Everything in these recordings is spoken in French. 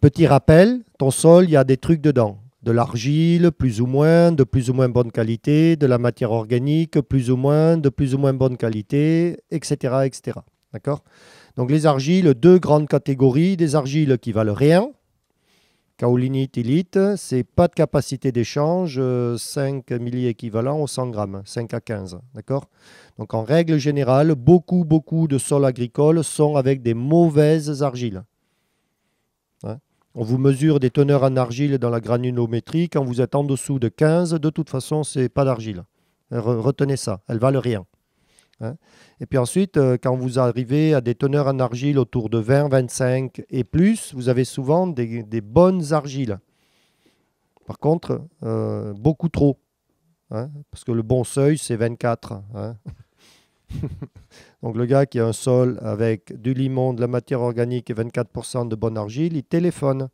Petit rappel, ton sol, il y a des trucs dedans. De l'argile, plus ou moins, de plus ou moins bonne qualité, de la matière organique, plus ou moins, de plus ou moins bonne qualité, etc. D'accord Donc les argiles, deux grandes catégories. Des argiles qui valent rien. Kaolinite, illite, c'est pas de capacité d'échange, 5 euh, équivalents aux 100 grammes, 5 à 15. D'accord Donc en règle générale, beaucoup, beaucoup de sols agricoles sont avec des mauvaises argiles. On vous mesure des teneurs en argile dans la granulométrie. Quand vous êtes en dessous de 15, de toute façon, c'est pas d'argile. Euh, retenez ça, ne valent rien. Hein. et puis ensuite, euh, quand vous arrivez à des teneurs en argile autour de 20, 25 et plus, vous avez souvent des, bonnes argiles. Par contre, euh, beaucoup trop. Hein. parce que le bon seuil, c'est 24. Donc le gars qui a un sol avec du limon, de la matière organique et 24% de bonne argile, il téléphone.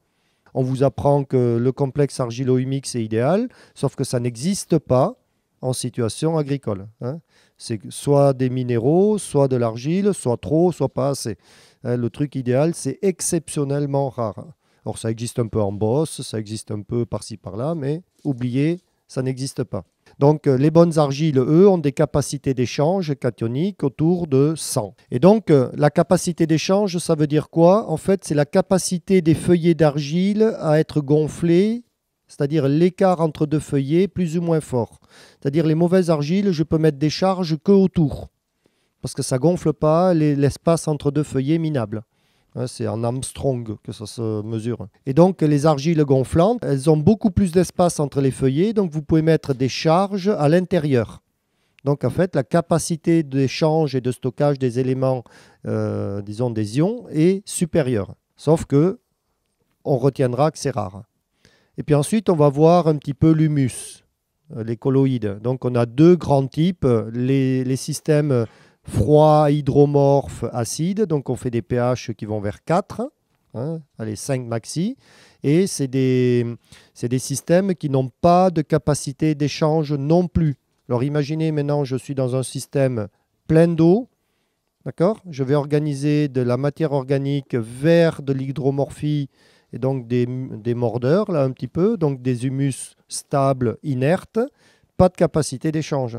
On vous apprend que le complexe argilo-humique, c'est idéal, sauf que ça n'existe pas en situation agricole. Hein. C'est soit des minéraux, soit de l'argile, soit trop, soit pas assez. Hein. le truc idéal, c'est exceptionnellement rare. Or, ça existe un peu en bosse, ça existe un peu par-ci par-là, mais oubliez, ça n'existe pas. Donc euh, les bonnes argiles, eux, ont des capacités d'échange cationique autour de 100. Et donc euh, la capacité d'échange, ça veut dire quoi En fait, c'est la capacité des feuillets d'argile à être gonflés c'est-à-dire l'écart entre deux feuillets plus ou moins fort. C'est-à-dire les mauvaises argiles, je peux mettre des charges que autour, parce que ça gonfle pas l'espace entre deux feuillets minable. Hein, c'est en Armstrong que ça se mesure. Et donc les argiles gonflantes, elles ont beaucoup plus d'espace entre les feuillets, donc vous pouvez mettre des charges à l'intérieur. Donc en fait, la capacité d'échange et de stockage des éléments, euh, disons des ions, est supérieure. Sauf que on retiendra que c'est rare. Et puis ensuite, on va voir un petit peu l'humus, euh, les colloïdes. Donc on a deux grands types, les, les systèmes froid, hydromorphe, acide. Donc on fait des pH qui vont vers 4, hein. allez 5 maxi. Et c'est des, des systèmes qui n'ont pas de capacité d'échange non plus. Alors imaginez maintenant, je suis dans un système plein d'eau. D'accord Je vais organiser de la matière organique vers de l'hydromorphie et donc des, des mordeurs, là un petit peu, donc des humus stables, inertes, pas de capacité d'échange.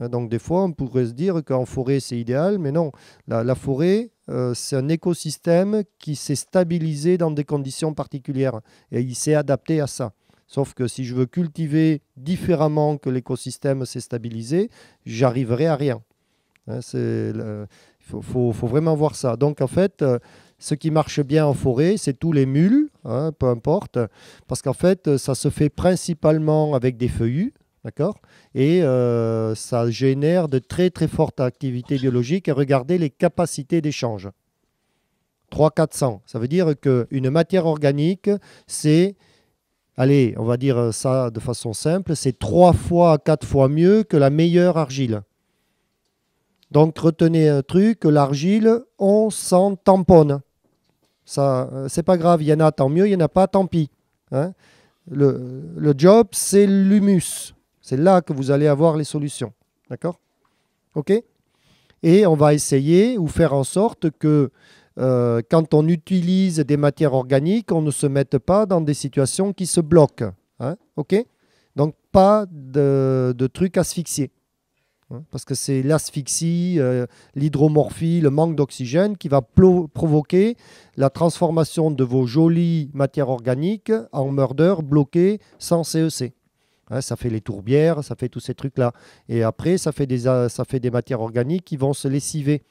Euh, donc des fois, on pourrait se dire qu'en forêt, c'est idéal, mais non. La, forêt, euh, c'est un écosystème qui s'est stabilisé dans des conditions particulières et il s'est adapté à ça. Sauf que si je veux cultiver différemment que l'écosystème s'est stabilisé, j'arriverai à rien. Hein, il faut, vraiment voir ça. Donc en fait, euh, ce qui marche bien en forêt, c'est tous les mules, hein, peu importe, parce qu'en fait, ça se fait principalement avec des feuillus. D'accord Et euh, ça génère de très très fortes activités biologiques. Et regardez les capacités d'échange. 3 400 Ça veut dire qu'une matière organique, c'est, allez, on va dire ça de façon simple, c'est 3 fois, 4 fois mieux que la meilleure argile. Donc retenez un truc, l'argile, on s'en tamponne. Ça, euh, c'est pas grave, il y en a tant mieux, il n'y en a pas, tant pis. Hein. le, le job, c'est l'humus. C'est là que vous allez avoir les solutions. D'accord OK Et on va essayer ou faire en sorte que euh, quand on utilise des matières organiques, on ne se mette pas dans des situations qui se bloquent. Hein OK Donc pas de, trucs asphyxiés. Hein parce que c'est l'asphyxie, euh, l'hydromorphie, le manque d'oxygène qui va provoquer la transformation de vos jolies matières organiques en murder bloqués sans CEC. E Hein, ça fait les tourbières, ça fait tous ces trucs-là. Et après, ça fait, des, euh, ça fait des matières organiques qui vont se lessiver.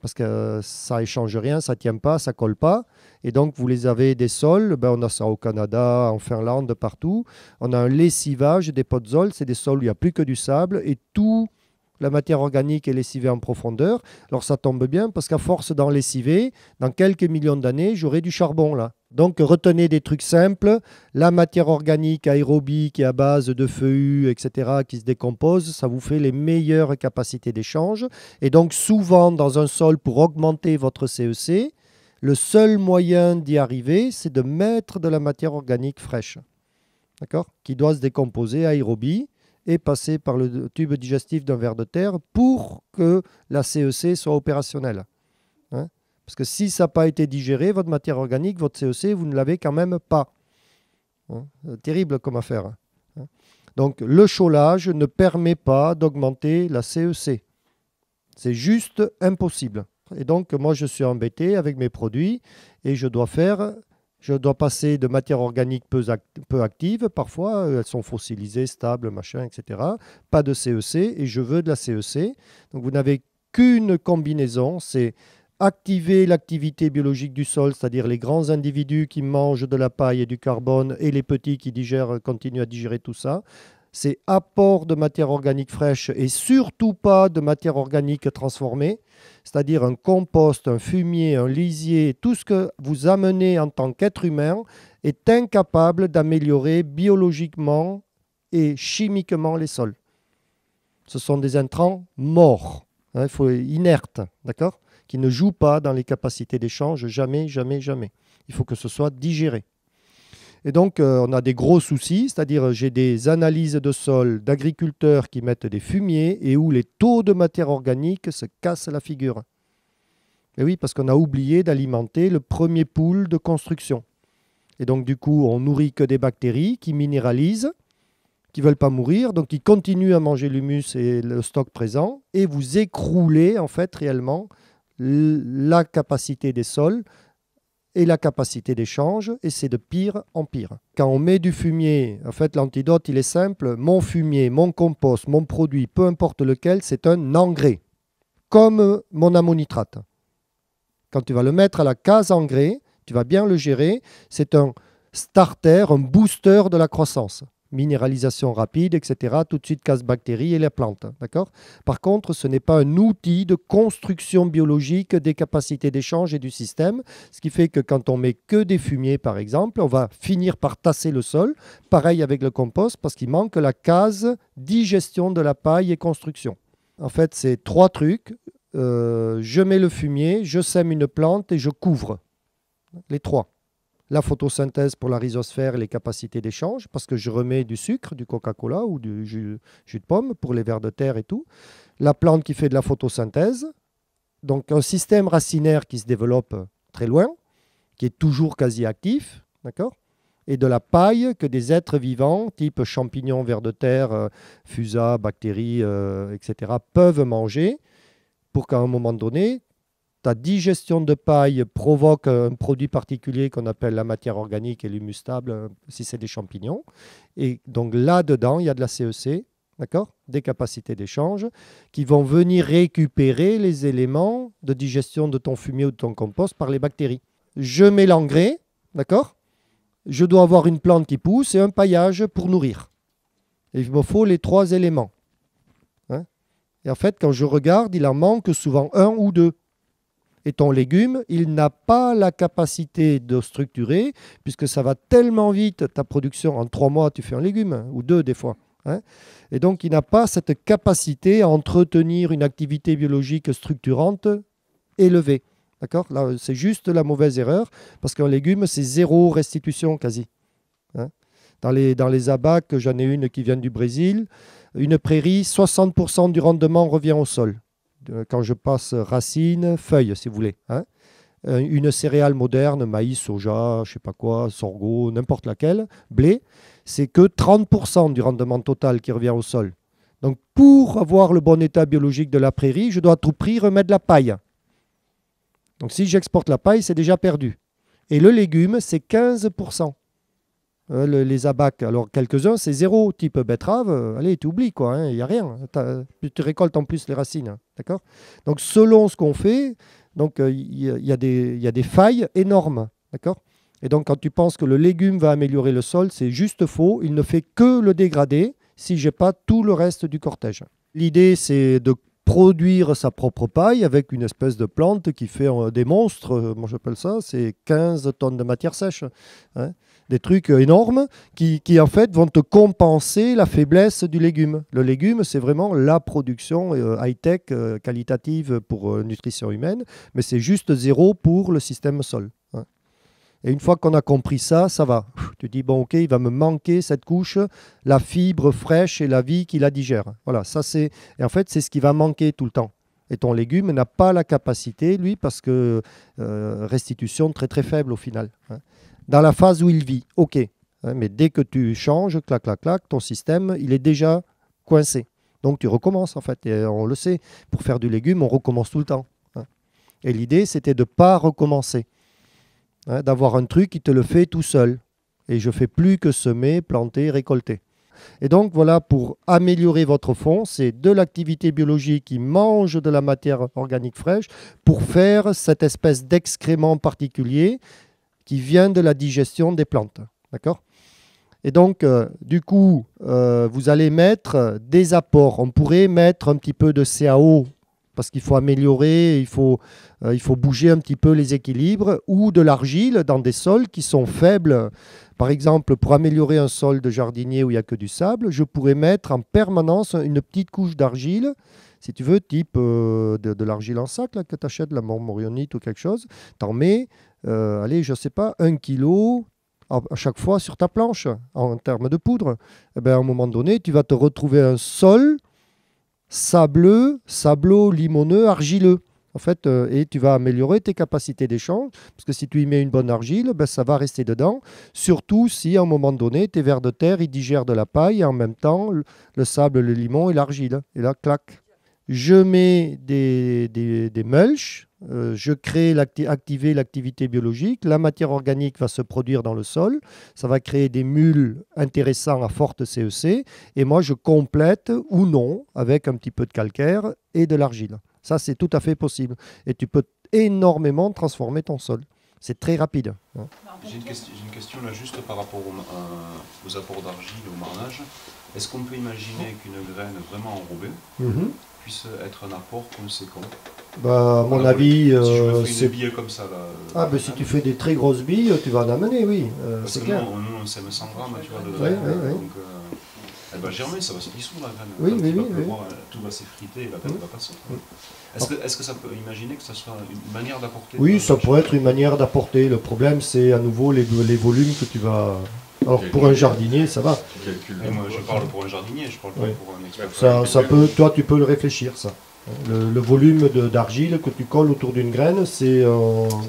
Parce que euh, ça échange rien, ça tient pas, ça colle pas. Et donc, vous les avez des sols, ben on a ça au Canada, en Finlande, partout. On a un lessivage des podzols, c'est des sols où il n'y a plus que du sable. Et tout, la matière organique est lessivée en profondeur. Alors ça tombe bien parce qu'à force d'en lessiver, dans quelques millions d'années, j'aurai du charbon là. Donc retenez des trucs simples. La matière organique aérobie qui est à base de feuillus, etc., qui se décompose, ça vous fait les meilleures capacités d'échange. Et donc souvent dans un sol, pour augmenter votre CEC, e le seul moyen d'y arriver, c'est de mettre de la matière organique fraîche, d'accord qui doit se décomposer aérobie et passer par le tube digestif d'un ver de terre pour que la CEC e soit opérationnelle. Parce que si ça n'a pas été digéré, votre matière organique, votre CEC, e vous ne l'avez quand même pas. Hein, euh, terrible comme affaire. Hein. Hein. Donc le chaulage ne permet pas d'augmenter la CEC. E c'est juste impossible. Et donc, moi, je suis embêté avec mes produits et je dois faire, je dois passer de matières organiques peu, active. Parfois, euh, elles sont fossilisées, stables, machin, etc. Pas de CEC e et je veux de la CEC. Donc, vous n'avez qu'une combinaison, c'est activer l'activité biologique du sol, c'est-à-dire les grands individus qui mangent de la paille et du carbone et les petits qui digèrent, continuent à digérer tout ça. C'est apport de matière organique fraîche et surtout pas de matière organique transformée, c'est-à-dire un compost, un fumier, un lisier, tout ce que vous amenez en tant qu'être humain est incapable d'améliorer biologiquement et chimiquement les sols. Ce sont des intrants morts, hein, inertes, d'accord qui ne joue pas dans les capacités d'échange, jamais, jamais, jamais. Il faut que ce soit digéré. Et donc, euh, on a des gros soucis, c'est-à-dire euh, j'ai des analyses de sol d'agriculteurs qui mettent des fumiers et où les taux de matière organique se cassent la figure. Et eh oui, parce qu'on a oublié d'alimenter le premier pool de construction. Et donc, du coup, on nourrit que des bactéries qui minéralisent, qui ne veulent pas mourir, donc qui continuent à manger l'humus et le stock présent, et vous écroulez, en fait, réellement, la capacité des sols et la capacité d'échange, et c'est de pire en pire. Quand on met du fumier, en fait l'antidote il est simple, mon fumier, mon compost, mon produit, peu importe lequel, c'est un engrais, comme mon ammonitrate. Quand tu vas le mettre à la case engrais, tu vas bien le gérer, c'est un starter, un booster de la croissance minéralisation rapide, etc. Tout de suite casse bactéries et les plantes. D'accord Par contre, ce n'est pas un outil de construction biologique des capacités d'échange et du système. Ce qui fait que quand on met que des fumiers, par exemple, on va finir par tasser le sol. Pareil avec le compost, parce qu'il manque la case digestion de la paille et construction. En fait, c'est trois trucs. Euh, je mets le fumier, je sème une plante et je couvre. Les trois la photosynthèse pour la rhizosphère et les capacités d'échange, parce que je remets du sucre, du Coca-Cola ou du jus, de pomme pour les vers de terre et tout. La plante qui fait de la photosynthèse. Donc un système racinaire qui se développe très loin, qui est toujours quasi actif, d'accord et de la paille que des êtres vivants, type champignons, vers de terre, euh, fusa, bactéries, euh, etc., peuvent manger pour qu'à un moment donné, ta digestion de paille provoque un produit particulier qu'on appelle la matière organique et l'humus euh, si c'est des champignons. Et donc là-dedans, il y a de la CEC, e d'accord Des capacités d'échange qui vont venir récupérer les éléments de digestion de ton fumier ou de ton compost par les bactéries. Je mets l'engrais, d'accord Je dois avoir une plante qui pousse et un paillage pour nourrir. il me faut les trois éléments. Hein et en fait, quand je regarde, il en manque souvent un ou deux. Et ton légume, il n'a pas la capacité de structurer, puisque ça va tellement vite, ta production, en trois mois, tu fais un légume, hein, ou deux des fois. Hein. Et donc, il n'a pas cette capacité à entretenir une activité biologique structurante élevée. D'accord Là, c'est juste la mauvaise erreur, parce qu'un légume, c'est zéro restitution quasi. Hein. dans, les, dans les abacs, j'en ai une qui vient du Brésil. Une prairie, 60% du rendement revient au sol quand je passe racines, feuilles, si vous voulez. Hein. Euh, une céréale moderne, maïs, soja, je ne sais pas quoi, sorgho, n'importe laquelle, blé, c'est que 30% du rendement total qui revient au sol. Donc pour avoir le bon état biologique de la prairie, je dois à tout prix remettre la paille. Donc si j'exporte la paille, c'est déjà perdu. Et le légume, c'est 15%. Euh, les abacs, alors quelques-uns, c'est zéro, type betterave, euh, allez, tu oublies, quoi, il hein, n'y a rien. Tu récoltes en plus les racines, hein, d'accord Donc, selon ce qu'on fait, donc il euh, y, a des failles énormes, d'accord Et donc, quand tu penses que le légume va améliorer le sol, c'est juste faux, il ne fait que le dégrader si j'ai pas tout le reste du cortège. L'idée, c'est de produire sa propre paille avec une espèce de plante qui fait des monstres, moi j'appelle ça, c'est 15 tonnes de matière sèche. Hein des trucs euh, énormes qui, en fait vont te compenser la faiblesse du légume. Le légume, c'est vraiment la production euh, high-tech euh, qualitative pour nutrition humaine, mais c'est juste zéro pour le système sol. Hein. Et une fois qu'on a compris ça, ça va. Tu dis, bon, ok, il va me manquer cette couche, la fibre fraîche et la vie qui la digère. Voilà, ça c'est. Et en fait, c'est ce qui va manquer tout le temps. Et ton légume n'a pas la capacité, lui, parce que restitution très très faible au final. Hein dans la phase où il vit. OK. Hein, mais dès que tu changes, clac, clac, clac, ton système, il est déjà coincé. Donc tu recommences en fait. Et euh, on le sait, pour faire du légume, on recommence tout le temps. Hein. Et l'idée, c'était de ne pas recommencer. Hein, d'avoir un truc qui te le fait tout seul. Et je fais plus que semer, planter, récolter. Et donc voilà, pour améliorer votre fond, c'est de l'activité biologique qui mange de la matière organique fraîche pour faire cette espèce d'excrément particulier qui vient de la digestion des plantes. D'accord Et donc, euh, du coup, euh, vous allez mettre des apports. On pourrait mettre un petit peu de CAO parce qu'il faut améliorer, il faut, euh, il faut bouger un petit peu les équilibres, ou de l'argile dans des sols qui sont faibles. Par exemple, pour améliorer un sol de jardinier où il n'y a que du sable, je pourrais mettre en permanence une petite couche d'argile, si tu veux, type de, l'argile en sac, là, que tu achètes, la mormorionite ou quelque chose, en mets, euh, allez, je ne sais pas, un kilo à chaque fois sur ta planche en termes de poudre. Eh bien, à un moment donné, tu vas te retrouver un sol sableux, sablo, limoneux, argileux. En fait, euh, et tu vas améliorer tes capacités d'échange, parce que si tu y mets une bonne argile, ben, ça va rester dedans, surtout si à un moment donné, tes vers de terre, ils digèrent de la paille, et en même temps, le, sable, le limon et l'argile. Et là, clac. Je mets des, des, des mulches, euh, je crée, l'activer l'activité biologique, la matière organique va se produire dans le sol, ça va créer des mules intéressants à forte CEC, e et moi je complète ou non avec un petit peu de calcaire et de l'argile. Ça c'est tout à fait possible, et tu peux énormément transformer ton sol. C'est très rapide. Hein. J'ai une, question là juste par rapport aux apports d'argile, au marnage. Est-ce qu'on peut imaginer oh. qu'une graine vraiment enrobée mm-hmm puisse être un apport conséquent. Bah, à mon avis, si euh, c'est billet comme ça. Euh, ah, mais ben, si tu fais des très grosses billes, tu vas en amener, oui. Euh, c'est clair. Nous, on sème 100 grammes, tu vois, de Donc, elle va germer, ça va se dissoudre, la graine. Oui, oui, oui, Tout va s'effriter et la graine va passer. Est-ce que, est que, ça peut imaginer que ça soit une manière d'apporter Oui, ça pourrait être une manière d'apporter. Le problème, c'est à nouveau les, les volumes que tu vas alors pour un jardinier, ça va. Tu moi, je parle pour un jardinier, je parle pas pour un expert. Ça, ça peut, toi, tu peux le réfléchir, ça. Le, volume d'argile que tu colles autour d'une graine, c'est. Ça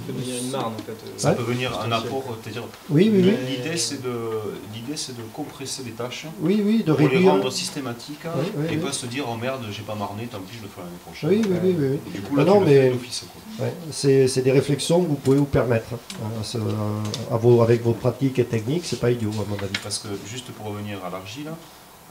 peut devenir une marne en fait. Ça peut devenir un apport, euh, dire Oui, oui, L'idée c'est de, de compresser les tâches. Oui, oui, de pour réduire. les rendre systématiques et pas se dire oh merde, j'ai pas marné, tant pis, je le ferai l'année prochaine. Oui, oui, oui, du coup là, non, tu le mais... c'est, des réflexions que vous pouvez vous permettre hein, avec vos pratiques et techniques, c'est pas idiot à mon avis. Parce que juste pour revenir à l'argile.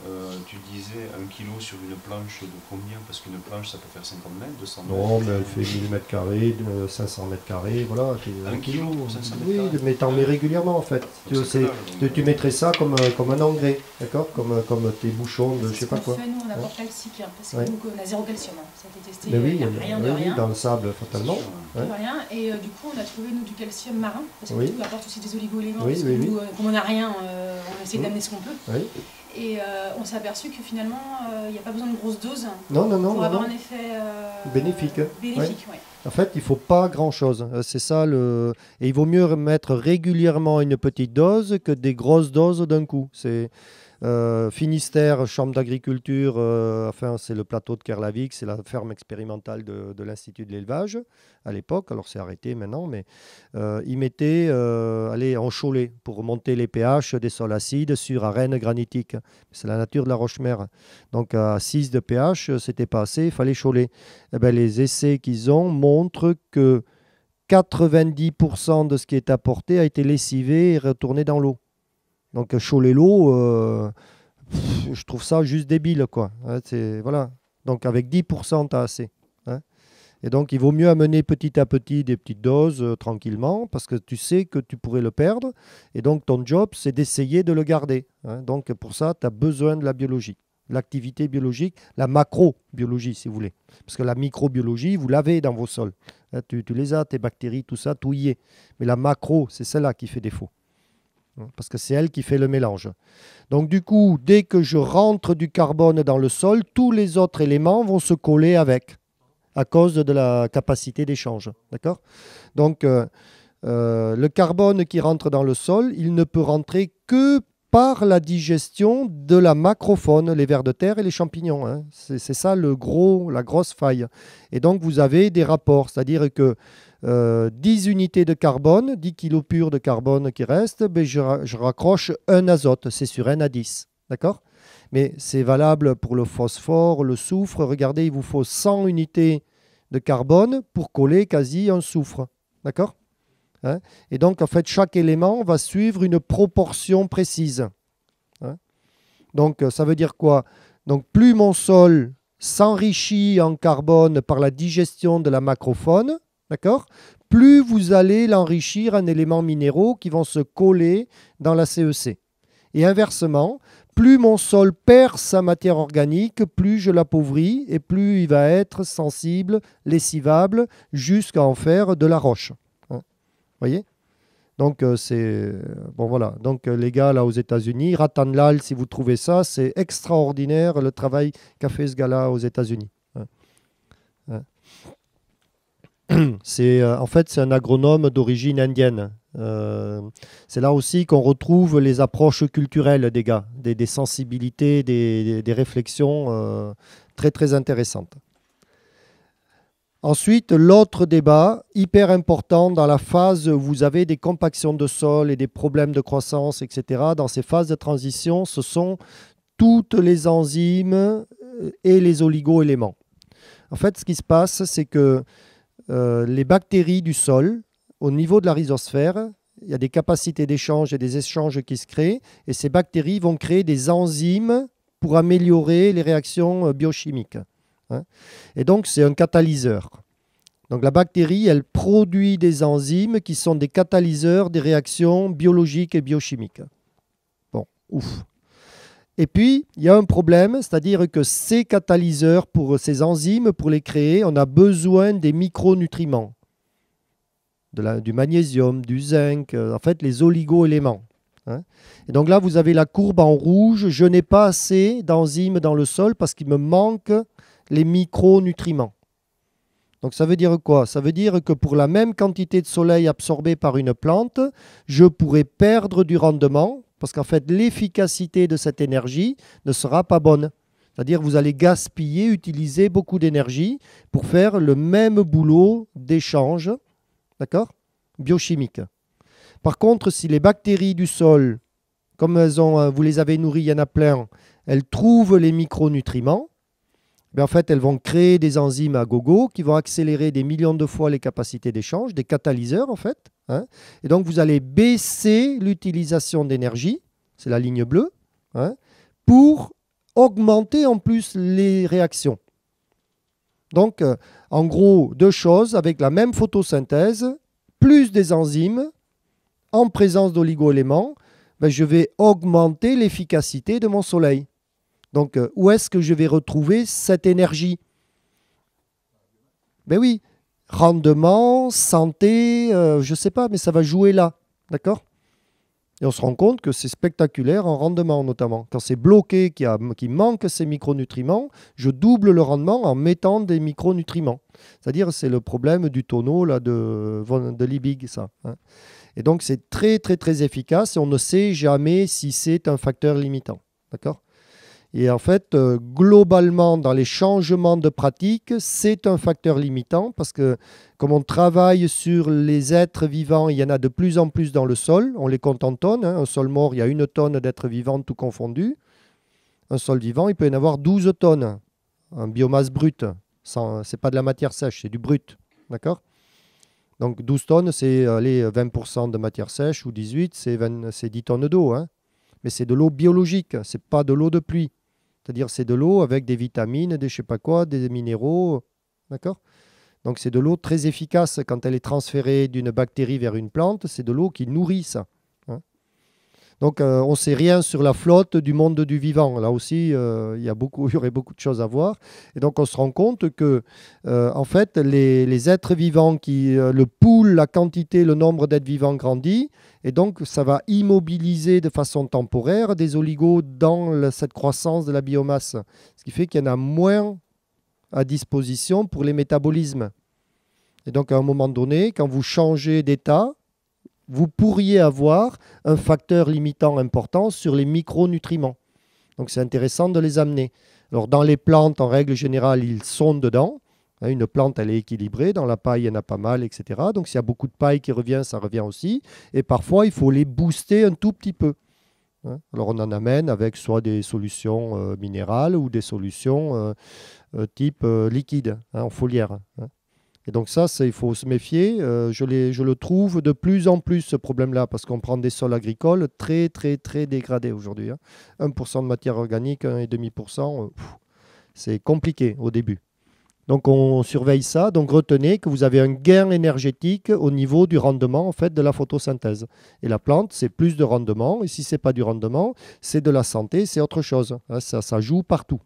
Euh, tu disais un kilo sur une planche de combien Parce qu'une planche, ça peut faire 50 mètres, 200 mètres. Non, mais elle fait 1000 mètres carrés, 500 euh, mètres carrés, voilà. Un kilo, 500 mètres carrés. Oui, mais t'en mets régulièrement en fait. tu, euh, mettrais ça comme, comme un engrais, d'accord comme, comme tes bouchons de je sais pas quoi. Fait, nous, on apporte ouais. calcique, hein, parce que nous, on a zéro calcium. Hein. Ça a été testé, mais oui, a rien de rien. dans le sable, fatalement. rien. Et du coup, on a trouvé nous du calcium marin, parce que oui. apporte aussi des oligo-éléments, oui, parce que nous, comme on n'a rien, on essaie d'amener ce qu'on peut. Et euh, on s'est aperçu que finalement, euh, il n'y a pas besoin de grosses doses pour avoir un effet euh, bénéfique. Hein. En fait, il faut pas grand-chose. Hein. C'est ça le. Et il vaut mieux mettre régulièrement une petite dose que des grosses doses d'un coup. C'est euh, Finistère, chambre d'agriculture, euh, enfin, c'est le plateau de Kerlavik, c'est la ferme expérimentale de, l'Institut de l'élevage à l'époque. Alors, c'est arrêté maintenant, mais euh, ils mettaient, en cholet pour monter les pH des sols acides sur arène granitique. C'est la nature de la roche-mère. Donc, à 6 de pH, c'était pas assez, il fallait choler. Eh ben, les essais qu'ils ont montrent que 90% de ce qui est apporté a été lessivé et retourné dans l'eau. Donc Cholélo, euh, euh je trouve ça juste débile. Quoi. Hein, c'est, voilà. Donc avec 10%, tu as assez. Hein. Et donc il vaut mieux amener petit à petit des petites doses euh, tranquillement parce que tu sais que tu pourrais le perdre. Et donc ton job, c'est d'essayer de le garder. Hein. Donc pour ça, tu as besoin de la biologie l'activité biologique, la macrobiologie, si vous voulez. Parce que la microbiologie, vous l'avez dans vos sols. tu, tu, les as, tes bactéries, tout ça, tout y est. Mais la macro, c'est celle-là qui fait défaut parce que c'est elle qui fait le mélange. Donc du coup, dès que je rentre du carbone dans le sol, tous les autres éléments vont se coller avec, à cause de la capacité d'échange. D'accord Donc euh, euh, le carbone qui rentre dans le sol, il ne peut rentrer que par la digestion de la macrofaune, les vers de terre et les champignons. Hein. C'est ça le gros, la grosse faille. Et donc vous avez des rapports, c'est-à-dire que 10 euh, unités de carbone, 10 kilos purs de carbone qui restent, je, raccroche un azote, c'est sur n à 10. D'accord Mais c'est valable pour le phosphore, le soufre. Regardez, il vous faut 100 unités de carbone pour coller quasi un soufre. D'accord hein Et donc, en fait, chaque élément va suivre une proportion précise. Hein donc, euh, ça veut dire quoi Donc, plus mon sol s'enrichit en carbone par la digestion de la macrofaune, D'accord Plus vous allez l'enrichir en éléments minéraux qui vont se coller dans la CEC. E et inversement, plus mon sol perd sa matière organique, plus je l'appauvris et plus il va être sensible, lessivable, jusqu'à en faire de la roche. Hein vous voyez donc euh, c'est euh, bon voilà. Donc euh, les gars là aux États-Unis, Lal, si vous trouvez ça, c'est extraordinaire le travail qu'a fait ce gars-là aux États-Unis. Hein hein c'est euh, en fait c'est un agronome d'origine indienne. Euh, c'est là aussi qu'on retrouve les approches culturelles des gars, des, sensibilités, des, réflexions euh, très très intéressantes. Ensuite, l'autre débat hyper important dans la phase où vous avez des compactions de sol et des problèmes de croissance, etc. Dans ces phases de transition, ce sont toutes les enzymes et les oligoéléments. En fait, ce qui se passe, c'est que euh, les bactéries du sol, au niveau de la rhizosphère, il y a des capacités d'échange et des échanges qui se créent, et ces bactéries vont créer des enzymes pour améliorer les réactions euh, biochimiques. Hein. et donc, c'est un catalyseur. Donc la bactérie, elle produit des enzymes qui sont des catalyseurs des réactions biologiques et biochimiques. Bon, ouf. Et puis, il y a un problème, c'est-à-dire que ces catalyseurs, pour ces enzymes, pour les créer, on a besoin des micronutriments, du magnésium, du zinc, euh, en fait les oligo-éléments. Hein. Et donc là, vous avez la courbe en rouge, je n'ai pas assez d'enzymes dans le sol parce qu'il me manque les micronutriments. Donc ça veut dire quoi Ça veut dire que pour la même quantité de soleil absorbée par une plante, je pourrais perdre du rendement parce qu'en fait, l'efficacité de cette énergie ne sera pas bonne. C'est-à-dire vous allez gaspiller, utiliser beaucoup d'énergie pour faire le même boulot d'échange, d'accord Biochimique. Par contre, si les bactéries du sol, comme elles euh, vous les avez nourries, il y en a plein, elles trouvent les micronutriments, en fait, elles vont créer des enzymes à gogo qui vont accélérer des millions de fois les capacités d'échange, des catalyseurs en fait. Hein. Et donc, vous allez baisser l'utilisation d'énergie, c'est la ligne bleue, hein, pour augmenter en plus les réactions. Donc, euh, en gros, deux choses, avec la même photosynthèse, plus des enzymes, en présence d'oligoéléments, ben, je vais augmenter l'efficacité de mon soleil. Donc, euh, où est-ce que je vais retrouver cette énergie Ben oui, rendement, santé, euh, je ne sais pas, mais ça va jouer là. D'accord Et on se rend compte que c'est spectaculaire en rendement notamment. Quand c'est bloqué, qu'il qui manque ces micronutriments, je double le rendement en mettant des micronutriments. C'est-à-dire, c'est le problème du tonneau là, de, de Liebig, ça. Hein. Et donc, c'est très, très, très efficace et on ne sait jamais si c'est un facteur limitant. D'accord et en fait, euh, globalement, dans les changements de pratique, c'est un facteur limitant parce que comme on travaille sur les êtres vivants, il y en a de plus en plus dans le sol. On les compte en tonnes. Hein. Un sol mort, il y a une tonne d'êtres vivants tout confondu. Un sol vivant, il peut y en avoir 12 tonnes. en biomasse brute. Ce n'est pas de la matière sèche, c'est du brut. D'accord Donc 12 tonnes, c'est les 20% de matière sèche ou 18, c'est 10 tonnes d'eau. Hein. Mais c'est de l'eau biologique, ce n'est pas de l'eau de pluie. C'est-à-dire, c'est de l'eau avec des vitamines, des je sais pas quoi, des minéraux. D'accord Donc, c'est de l'eau très efficace quand elle est transférée d'une bactérie vers une plante. C'est de l'eau qui nourrit ça. Donc euh, on ne sait rien sur la flotte du monde du vivant. Là aussi, euh, il y, aurait beaucoup de choses à voir. Et donc on se rend compte que, euh, en fait, les, êtres vivants, qui, le pool, la quantité, le nombre d'êtres vivants grandit. Et donc ça va immobiliser de façon temporaire des oligos dans cette croissance de la biomasse. Ce qui fait qu'il y en a moins à disposition pour les métabolismes. Et donc à un moment donné, quand vous changez d'état, vous pourriez avoir un facteur limitant important sur les micronutriments. Donc c'est intéressant de les amener. Alors dans les plantes, en règle générale, ils sont dedans. Hein, une plante, elle est équilibrée. Dans la paille, il y en a pas mal, etc. Donc s'il y a beaucoup de paille qui revient, ça revient aussi. Et parfois, il faut les booster un tout petit peu. Hein, alors on en amène avec soit des solutions euh, minérales ou des solutions euh, euh, type liquide, hein, en foliaire. Et donc ça, il faut se méfier. Euh, je, le trouve de plus en plus, ce problème-là, parce qu'on prend des sols agricoles très, très, très dégradés aujourd'hui. Hein. 1% de matière organique, 1,5%, euh, c'est compliqué au début. Donc on surveille ça. Donc retenez que vous avez un gain énergétique au niveau du rendement en fait de la photosynthèse. Et la plante, c'est plus de rendement. Et si c'est pas du rendement, c'est de la santé, c'est autre chose. Hein. Ça, ça joue partout.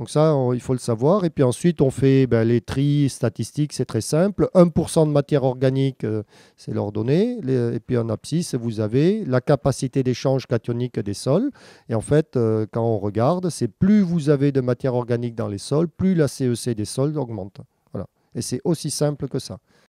Donc ça, il faut le savoir. Et puis ensuite, on fait ben, les tris statistiques, c'est très simple. 1% de matière organique, euh, c'est l'ordonnée. et puis en abscisse, vous avez la capacité d'échange cationique des sols. Et en fait, euh, quand on regarde, c'est plus vous avez de matière organique dans les sols, plus la CEC e des sols augmente. Voilà. Et c'est aussi simple que ça.